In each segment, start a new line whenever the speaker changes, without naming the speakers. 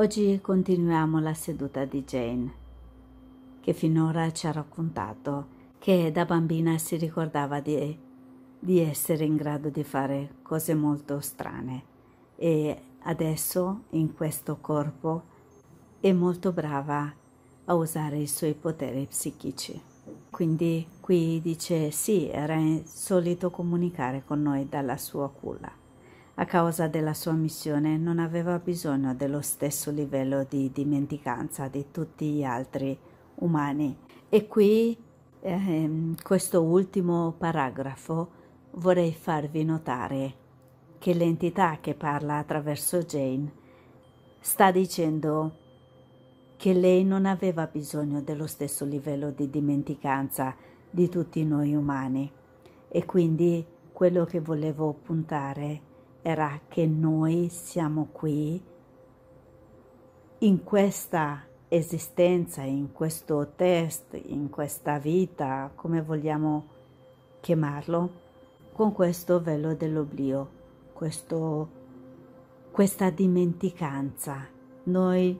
Oggi continuiamo la seduta di Jane, che finora ci ha raccontato che da bambina si ricordava di, di essere in grado di fare cose molto strane e adesso in questo corpo è molto brava a usare i suoi poteri psichici. Quindi qui dice sì, era solito comunicare con noi dalla sua culla a causa della sua missione non aveva bisogno dello stesso livello di dimenticanza di tutti gli altri umani. E qui, ehm, questo ultimo paragrafo, vorrei farvi notare che l'entità che parla attraverso Jane sta dicendo che lei non aveva bisogno dello stesso livello di dimenticanza di tutti noi umani e quindi quello che volevo puntare è era che noi siamo qui in questa esistenza, in questo test, in questa vita, come vogliamo chiamarlo, con questo velo dell'oblio, questo, questa dimenticanza. Noi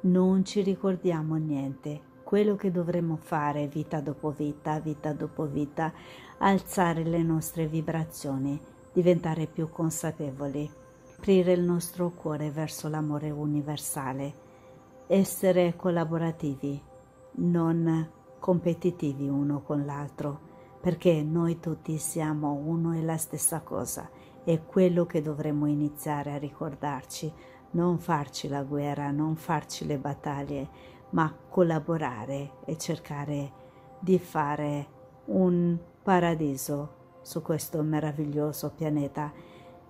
non ci ricordiamo niente, quello che dovremmo fare vita dopo vita, vita dopo vita, alzare le nostre vibrazioni diventare più consapevoli, aprire il nostro cuore verso l'amore universale, essere collaborativi, non competitivi uno con l'altro, perché noi tutti siamo uno e la stessa cosa. È quello che dovremmo iniziare a ricordarci, non farci la guerra, non farci le battaglie, ma collaborare e cercare di fare un paradiso su questo meraviglioso pianeta,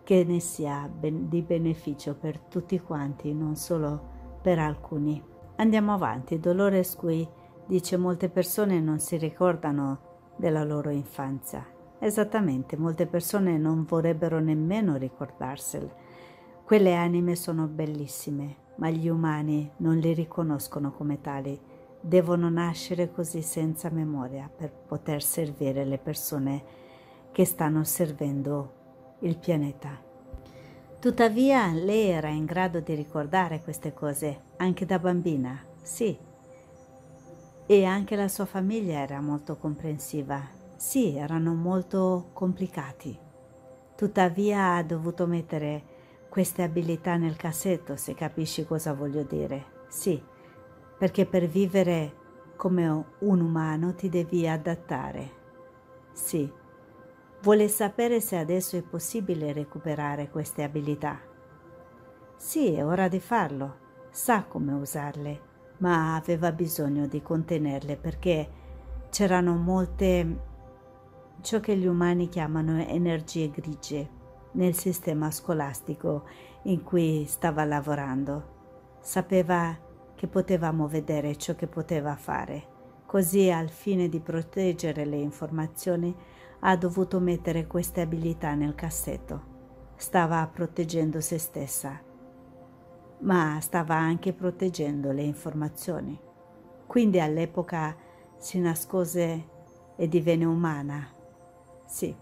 che ne sia ben, di beneficio per tutti quanti, non solo per alcuni. Andiamo avanti, Dolores qui dice molte persone non si ricordano della loro infanzia. Esattamente, molte persone non vorrebbero nemmeno ricordarsela. Quelle anime sono bellissime, ma gli umani non le riconoscono come tali. Devono nascere così senza memoria per poter servire le persone che stanno osservando il pianeta. Tuttavia lei era in grado di ricordare queste cose anche da bambina, sì. E anche la sua famiglia era molto comprensiva, sì, erano molto complicati. Tuttavia ha dovuto mettere queste abilità nel cassetto, se capisci cosa voglio dire. Sì, perché per vivere come un umano ti devi adattare. Sì. Vuole sapere se adesso è possibile recuperare queste abilità. Sì, è ora di farlo. Sa come usarle, ma aveva bisogno di contenerle perché c'erano molte ciò che gli umani chiamano energie grigie nel sistema scolastico in cui stava lavorando. Sapeva che potevamo vedere ciò che poteva fare, così al fine di proteggere le informazioni ha dovuto mettere queste abilità nel cassetto. Stava proteggendo se stessa, ma stava anche proteggendo le informazioni. Quindi all'epoca si nascose e divenne umana. Sì.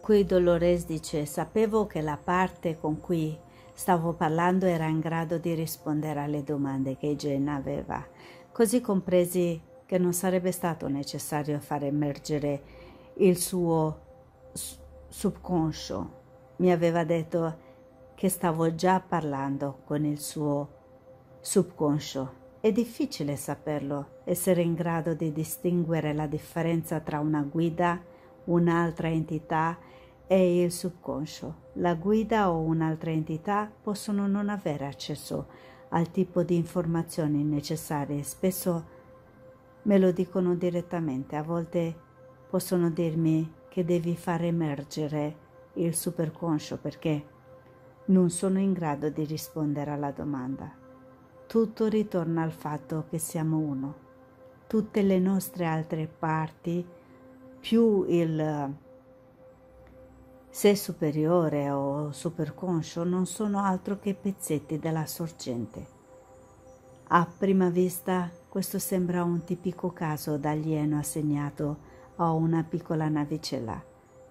Qui Dolores dice, sapevo che la parte con cui stavo parlando era in grado di rispondere alle domande che Jenna aveva, così compresi che non sarebbe stato necessario far emergere il suo subconscio mi aveva detto che stavo già parlando con il suo subconscio. È difficile saperlo, essere in grado di distinguere la differenza tra una guida, un'altra entità e il subconscio. La guida o un'altra entità possono non avere accesso al tipo di informazioni necessarie, spesso me lo dicono direttamente, a volte possono dirmi che devi far emergere il superconscio perché non sono in grado di rispondere alla domanda. Tutto ritorna al fatto che siamo uno. Tutte le nostre altre parti, più il sé superiore o superconscio, non sono altro che pezzetti della sorgente. A prima vista questo sembra un tipico caso d'alieno assegnato o una piccola navicella.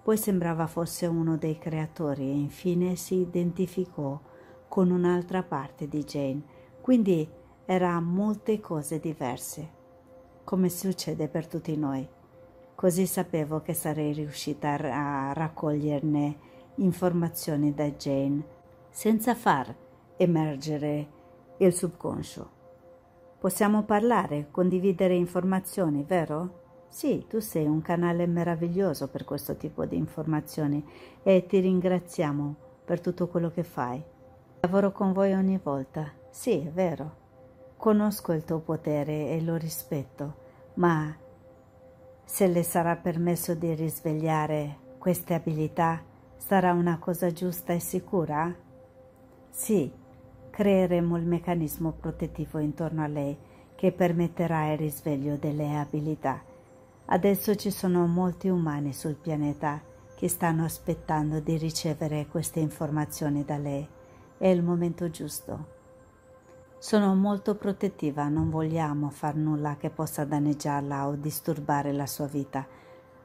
Poi sembrava fosse uno dei creatori e infine si identificò con un'altra parte di Jane, quindi era molte cose diverse, come succede per tutti noi. Così sapevo che sarei riuscita a raccoglierne informazioni da Jane senza far emergere il subconscio. Possiamo parlare, condividere informazioni, vero? Sì, tu sei un canale meraviglioso per questo tipo di informazioni e ti ringraziamo per tutto quello che fai. Lavoro con voi ogni volta. Sì, è vero. Conosco il tuo potere e lo rispetto, ma se le sarà permesso di risvegliare queste abilità, sarà una cosa giusta e sicura? Sì, creeremo il meccanismo protettivo intorno a lei che permetterà il risveglio delle abilità Adesso ci sono molti umani sul pianeta che stanno aspettando di ricevere queste informazioni da lei. È il momento giusto. Sono molto protettiva, non vogliamo far nulla che possa danneggiarla o disturbare la sua vita.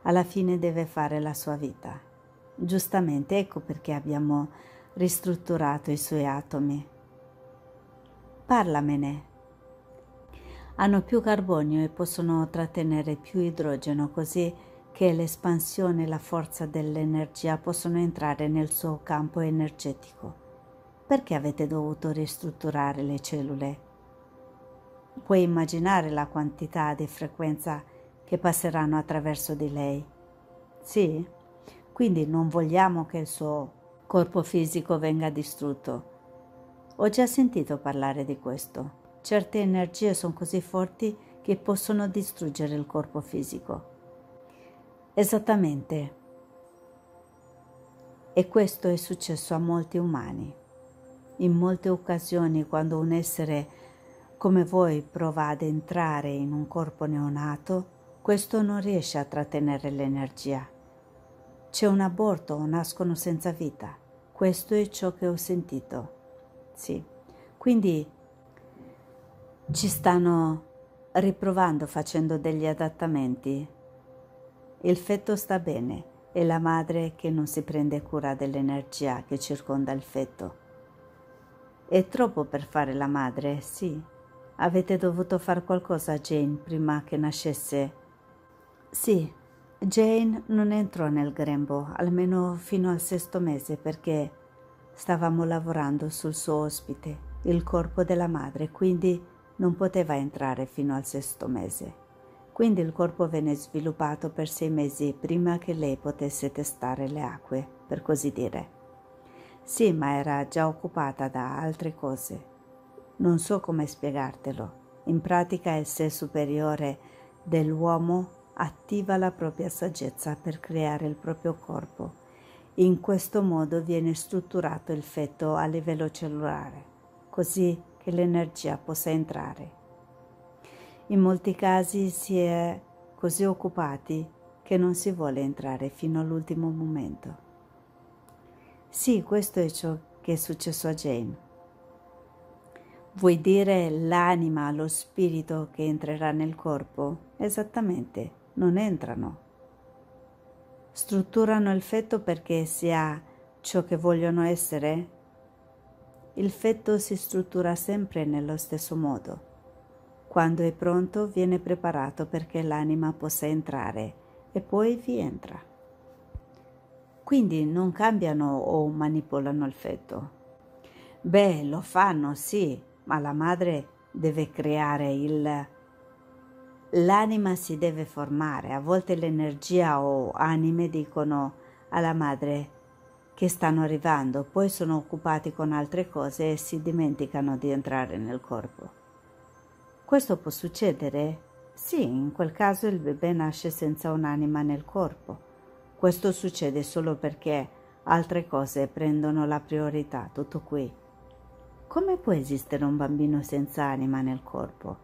Alla fine deve fare la sua vita. Giustamente, ecco perché abbiamo ristrutturato i suoi atomi. Parlamene, hanno più carbonio e possono trattenere più idrogeno così che l'espansione e la forza dell'energia possono entrare nel suo campo energetico. Perché avete dovuto ristrutturare le cellule? Puoi immaginare la quantità di frequenza che passeranno attraverso di lei. Sì, quindi non vogliamo che il suo corpo fisico venga distrutto. Ho già sentito parlare di questo certe energie sono così forti che possono distruggere il corpo fisico. Esattamente. E questo è successo a molti umani. In molte occasioni quando un essere come voi prova ad entrare in un corpo neonato, questo non riesce a trattenere l'energia. C'è un aborto o nascono senza vita. Questo è ciò che ho sentito. Sì. Quindi ci stanno riprovando facendo degli adattamenti. Il feto sta bene, è la madre che non si prende cura dell'energia che circonda il feto. È troppo per fare la madre, sì. Avete dovuto fare qualcosa a Jane prima che nascesse. Sì, Jane non entrò nel grembo, almeno fino al sesto mese, perché stavamo lavorando sul suo ospite, il corpo della madre, quindi non poteva entrare fino al sesto mese. Quindi il corpo venne sviluppato per sei mesi prima che lei potesse testare le acque, per così dire. Sì, ma era già occupata da altre cose. Non so come spiegartelo. In pratica il sé superiore dell'uomo attiva la propria saggezza per creare il proprio corpo. In questo modo viene strutturato il feto a livello cellulare. Così e l'energia possa entrare. In molti casi si è così occupati che non si vuole entrare fino all'ultimo momento. Sì, questo è ciò che è successo a Jane. Vuoi dire l'anima, lo spirito che entrerà nel corpo? Esattamente, non entrano. Strutturano il fetto perché si ha ciò che vogliono essere il feto si struttura sempre nello stesso modo. Quando è pronto viene preparato perché l'anima possa entrare e poi vi entra. Quindi non cambiano o manipolano il feto. Beh, lo fanno sì, ma la madre deve creare il... L'anima si deve formare, a volte l'energia o anime dicono alla madre che stanno arrivando, poi sono occupati con altre cose e si dimenticano di entrare nel corpo. Questo può succedere? Sì, in quel caso il bebè nasce senza un'anima nel corpo. Questo succede solo perché altre cose prendono la priorità, tutto qui. Come può esistere un bambino senza anima nel corpo?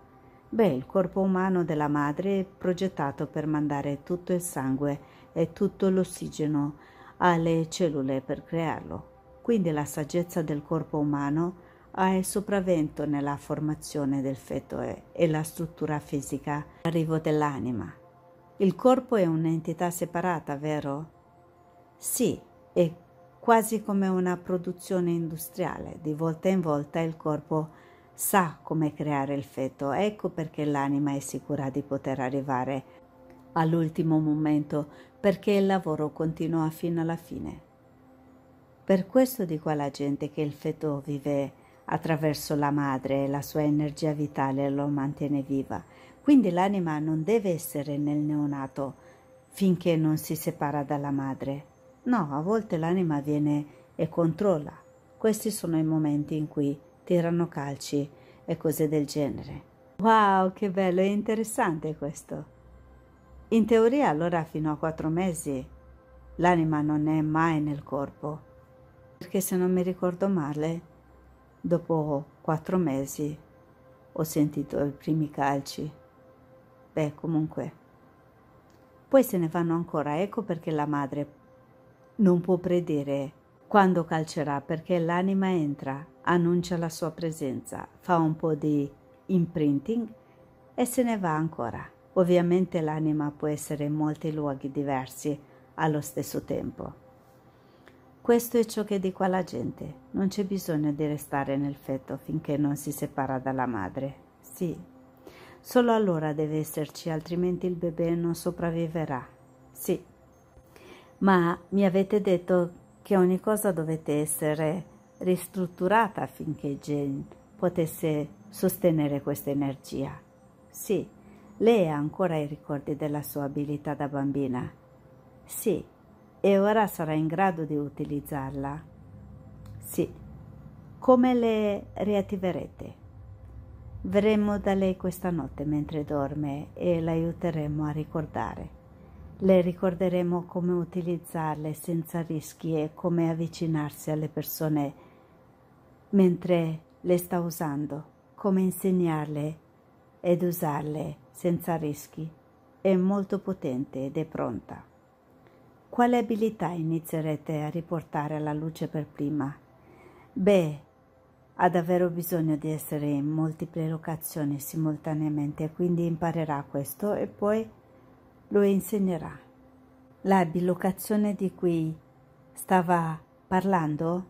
Beh, il corpo umano della madre è progettato per mandare tutto il sangue e tutto l'ossigeno alle cellule per crearlo. Quindi la saggezza del corpo umano ha il sopravvento nella formazione del feto e, la struttura fisica, l'arrivo dell'anima. Il corpo è un'entità separata, vero? Sì, è quasi come una produzione industriale. Di volta in volta il corpo sa come creare il feto, ecco perché l'anima è sicura di poter arrivare all'ultimo momento perché il lavoro continua fino alla fine. Per questo dico alla gente che il feto vive attraverso la madre e la sua energia vitale lo mantiene viva. Quindi l'anima non deve essere nel neonato finché non si separa dalla madre. No, a volte l'anima viene e controlla. Questi sono i momenti in cui tirano calci e cose del genere. Wow, che bello, è interessante questo. In teoria allora fino a quattro mesi l'anima non è mai nel corpo, perché se non mi ricordo male, dopo quattro mesi ho sentito i primi calci. Beh, comunque. Poi se ne vanno ancora, ecco perché la madre non può predire quando calcerà, perché l'anima entra, annuncia la sua presenza, fa un po' di imprinting e se ne va ancora. Ovviamente l'anima può essere in molti luoghi diversi allo stesso tempo. Questo è ciò che dico alla gente. Non c'è bisogno di restare nel feto finché non si separa dalla madre. Sì. Solo allora deve esserci, altrimenti il bebè non sopravviverà. Sì. Ma mi avete detto che ogni cosa dovete essere ristrutturata affinché Jane potesse sostenere questa energia. Sì lei ha ancora i ricordi della sua abilità da bambina. Sì, e ora sarà in grado di utilizzarla. Sì. Come le riattiverete? Verremo da lei questa notte mentre dorme e l'aiuteremo a ricordare. Le ricorderemo come utilizzarle senza rischi e come avvicinarsi alle persone mentre le sta usando, come insegnarle ed usarle senza rischi, è molto potente ed è pronta. Quale abilità inizierete a riportare alla luce per prima? Beh, ha davvero bisogno di essere in multiple locazioni simultaneamente, quindi imparerà questo e poi lo insegnerà. La bilocazione di cui stava parlando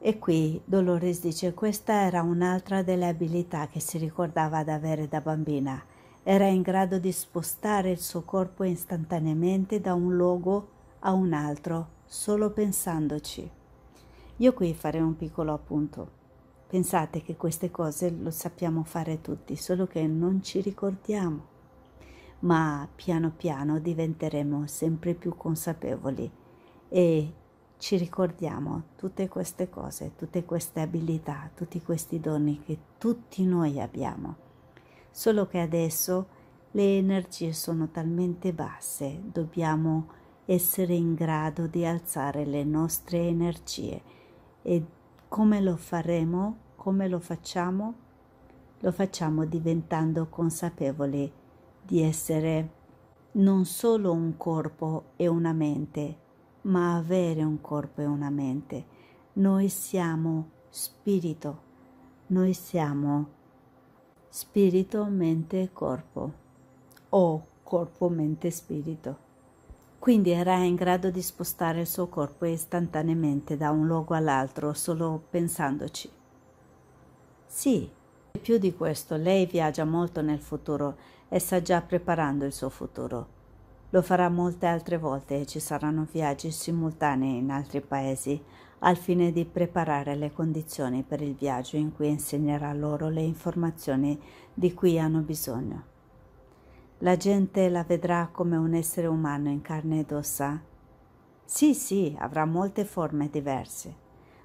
e qui Dolores dice questa era un'altra delle abilità che si ricordava di avere da bambina. Era in grado di spostare il suo corpo istantaneamente da un luogo a un altro, solo pensandoci. Io qui farei un piccolo appunto. Pensate che queste cose lo sappiamo fare tutti, solo che non ci ricordiamo. Ma piano piano diventeremo sempre più consapevoli e ci ricordiamo tutte queste cose, tutte queste abilità, tutti questi doni che tutti noi abbiamo. Solo che adesso le energie sono talmente basse, dobbiamo essere in grado di alzare le nostre energie e come lo faremo, come lo facciamo? Lo facciamo diventando consapevoli di essere non solo un corpo e una mente, ma avere un corpo e una mente. Noi siamo spirito, noi siamo spirito, mente e corpo o corpo, mente, spirito. Quindi era in grado di spostare il suo corpo istantaneamente da un luogo all'altro solo pensandoci. Sì, e più di questo, lei viaggia molto nel futuro e sta già preparando il suo futuro lo farà molte altre volte e ci saranno viaggi simultanei in altri paesi al fine di preparare le condizioni per il viaggio in cui insegnerà loro le informazioni di cui hanno bisogno. La gente la vedrà come un essere umano in carne ed ossa? Sì, sì, avrà molte forme diverse.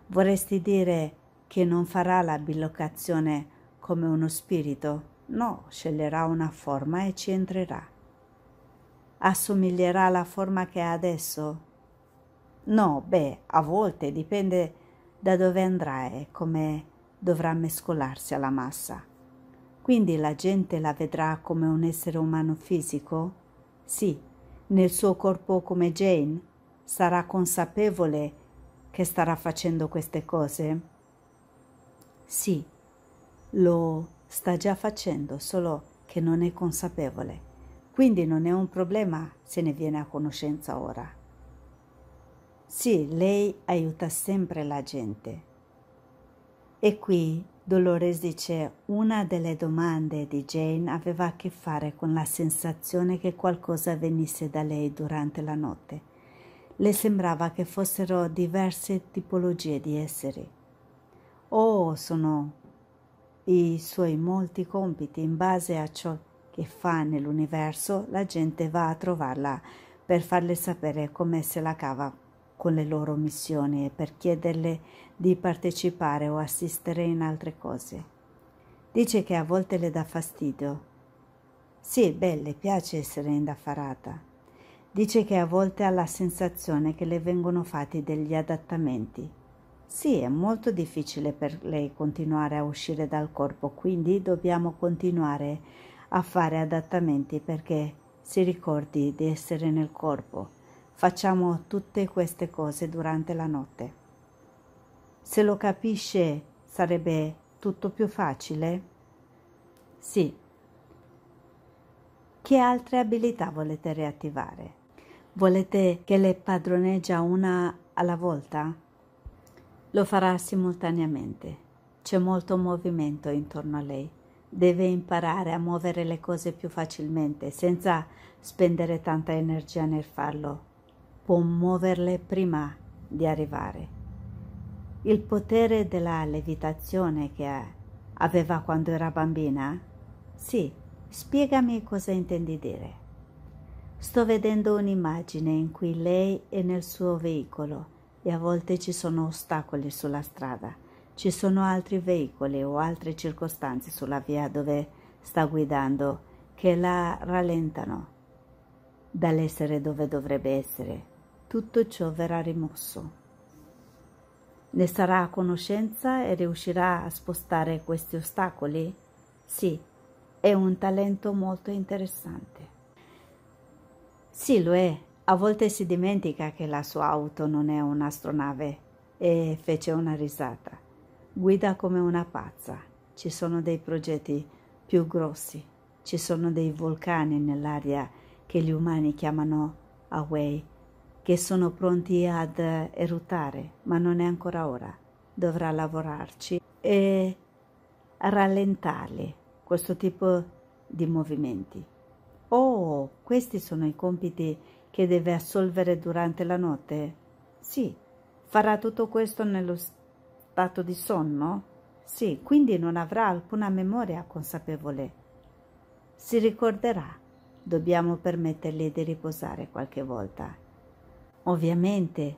Vorresti dire che non farà la bilocazione come uno spirito? No, sceglierà una forma e ci entrerà assomiglierà alla forma che ha adesso? No, beh, a volte dipende da dove andrà e come dovrà mescolarsi alla massa. Quindi la gente la vedrà come un essere umano fisico? Sì, nel suo corpo come Jane? Sarà consapevole che starà facendo queste cose? Sì, lo sta già facendo, solo che non è consapevole. Quindi non è un problema se ne viene a conoscenza ora. Sì, lei aiuta sempre la gente. E qui Dolores dice una delle domande di Jane aveva a che fare con la sensazione che qualcosa venisse da lei durante la notte. Le sembrava che fossero diverse tipologie di esseri. O oh, sono i suoi molti compiti in base a ciò che che fa nell'universo, la gente va a trovarla per farle sapere come se la cava con le loro missioni e per chiederle di partecipare o assistere in altre cose. Dice che a volte le dà fastidio. Sì, beh, le piace essere indaffarata. Dice che a volte ha la sensazione che le vengono fatti degli adattamenti. Sì, è molto difficile per lei continuare a uscire dal corpo, quindi dobbiamo continuare a a fare adattamenti perché si ricordi di essere nel corpo. Facciamo tutte queste cose durante la notte. Se lo capisce sarebbe tutto più facile? Sì. Che altre abilità volete riattivare? Volete che le padroneggia una alla volta? Lo farà simultaneamente. C'è molto movimento intorno a lei deve imparare a muovere le cose più facilmente senza spendere tanta energia nel farlo. Può muoverle prima di arrivare. Il potere della levitazione che aveva quando era bambina? Sì, spiegami cosa intendi dire. Sto vedendo un'immagine in cui lei è nel suo veicolo e a volte ci sono ostacoli sulla strada ci sono altri veicoli o altre circostanze sulla via dove sta guidando che la rallentano dall'essere dove dovrebbe essere. Tutto ciò verrà rimosso. Ne sarà a conoscenza e riuscirà a spostare questi ostacoli? Sì, è un talento molto interessante. Sì, lo è. A volte si dimentica che la sua auto non è un'astronave e fece una risata guida come una pazza, ci sono dei progetti più grossi, ci sono dei vulcani nell'aria che gli umani chiamano Away, che sono pronti ad eruttare, ma non è ancora ora. Dovrà lavorarci e rallentarli questo tipo di movimenti. Oh, questi sono i compiti che deve assolvere durante la notte? Sì, farà tutto questo nello stesso stato di sonno? Sì, quindi non avrà alcuna memoria consapevole. Si ricorderà. Dobbiamo permettergli di riposare qualche volta. Ovviamente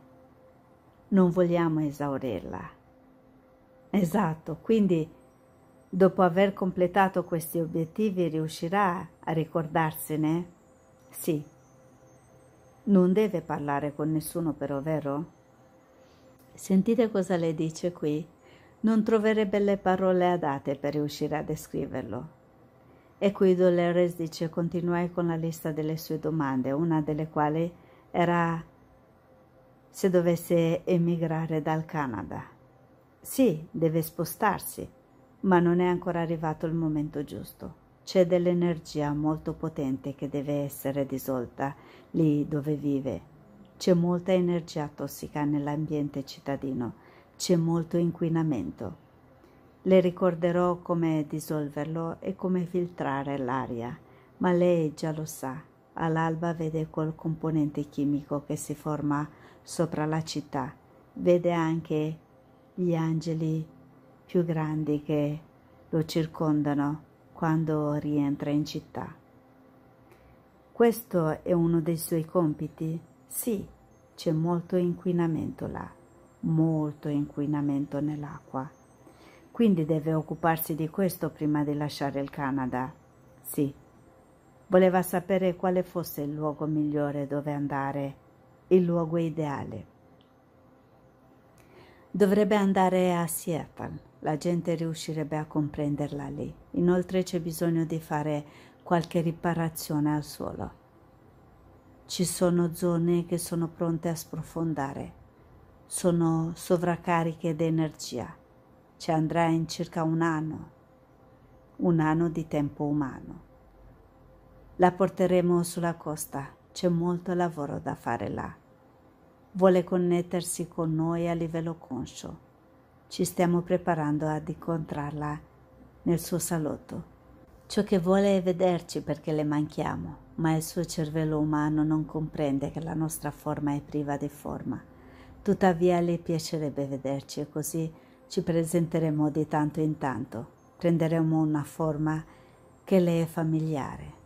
non vogliamo esaurirla. Esatto, quindi dopo aver completato questi obiettivi riuscirà a ricordarsene? Sì. Non deve parlare con nessuno però, vero? Sentite cosa le dice qui. Non troverebbe le parole adatte per riuscire a descriverlo. E qui Dolores dice continuai con la lista delle sue domande, una delle quali era se dovesse emigrare dal Canada. Sì, deve spostarsi, ma non è ancora arrivato il momento giusto. C'è dell'energia molto potente che deve essere dissolta lì dove vive c'è molta energia tossica nell'ambiente cittadino, c'è molto inquinamento. Le ricorderò come dissolverlo e come filtrare l'aria, ma lei già lo sa. All'alba vede quel componente chimico che si forma sopra la città, vede anche gli angeli più grandi che lo circondano quando rientra in città. Questo è uno dei suoi compiti sì, c'è molto inquinamento là, molto inquinamento nell'acqua. Quindi deve occuparsi di questo prima di lasciare il Canada. Sì. Voleva sapere quale fosse il luogo migliore dove andare, il luogo ideale. Dovrebbe andare a Seattle la gente riuscirebbe a comprenderla lì. Inoltre c'è bisogno di fare qualche riparazione al suolo. Ci sono zone che sono pronte a sprofondare, sono sovraccariche di energia. Ci andrà in circa un anno, un anno di tempo umano. La porteremo sulla costa, c'è molto lavoro da fare là. Vuole connettersi con noi a livello conscio. Ci stiamo preparando ad incontrarla nel suo salotto. Ciò che vuole è vederci perché le manchiamo ma il suo cervello umano non comprende che la nostra forma è priva di forma. Tuttavia le piacerebbe vederci e così ci presenteremo di tanto in tanto, prenderemo una forma che le è familiare.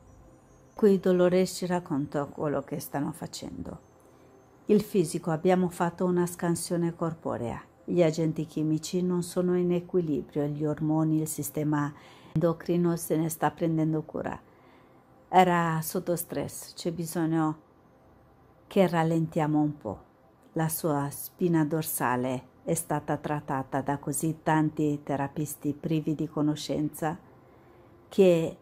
Qui Dolores ci racconta quello che stanno facendo. Il fisico abbiamo fatto una scansione corporea. Gli agenti chimici non sono in equilibrio, gli ormoni, il sistema endocrino se ne sta prendendo cura era sotto stress, c'è bisogno che rallentiamo un po'. La sua spina dorsale è stata trattata da così tanti terapisti privi di conoscenza che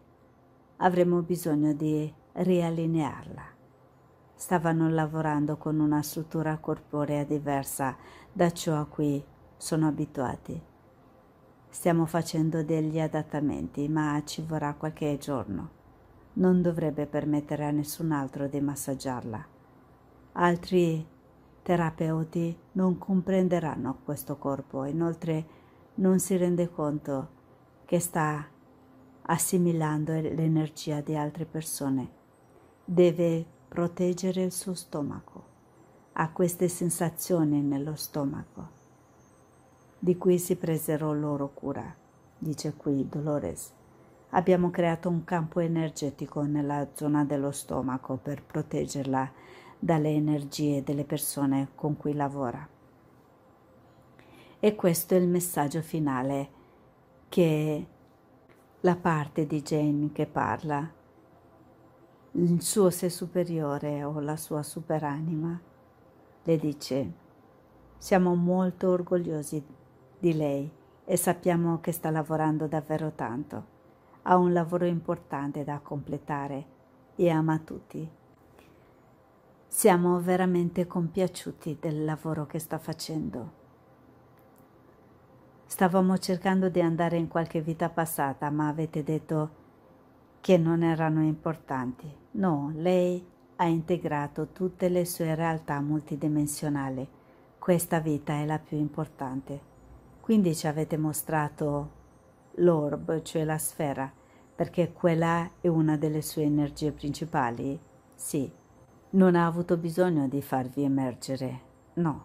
avremo bisogno di riallinearla. Stavano lavorando con una struttura corporea diversa da ciò a cui sono abituati. Stiamo facendo degli adattamenti, ma ci vorrà qualche giorno non dovrebbe permettere a nessun altro di massaggiarla. Altri terapeuti non comprenderanno questo corpo, inoltre non si rende conto che sta assimilando l'energia di altre persone. Deve proteggere il suo stomaco. Ha queste sensazioni nello stomaco, di cui si presero loro cura, dice qui Dolores abbiamo creato un campo energetico nella zona dello stomaco per proteggerla dalle energie delle persone con cui lavora. E questo è il messaggio finale che la parte di Jane che parla, il suo sé superiore o la sua superanima, le dice, siamo molto orgogliosi di lei e sappiamo che sta lavorando davvero tanto ha un lavoro importante da completare e ama tutti. Siamo veramente compiaciuti del lavoro che sta facendo. Stavamo cercando di andare in qualche vita passata, ma avete detto che non erano importanti. No, lei ha integrato tutte le sue realtà multidimensionali. Questa vita è la più importante. Quindi ci avete mostrato l'orb, cioè la sfera, perché quella è una delle sue energie principali. Sì, non ha avuto bisogno di farvi emergere. No,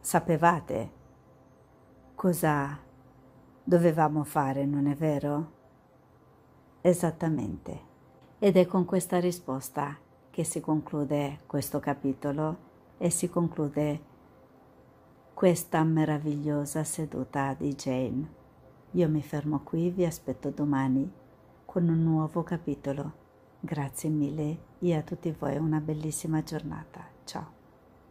sapevate. Cosa dovevamo fare, non è vero? Esattamente. Ed è con questa risposta che si conclude questo capitolo e si conclude questa meravigliosa seduta di Jane. Io mi fermo qui, vi aspetto domani con un nuovo capitolo. Grazie mille e a tutti voi una bellissima giornata. Ciao.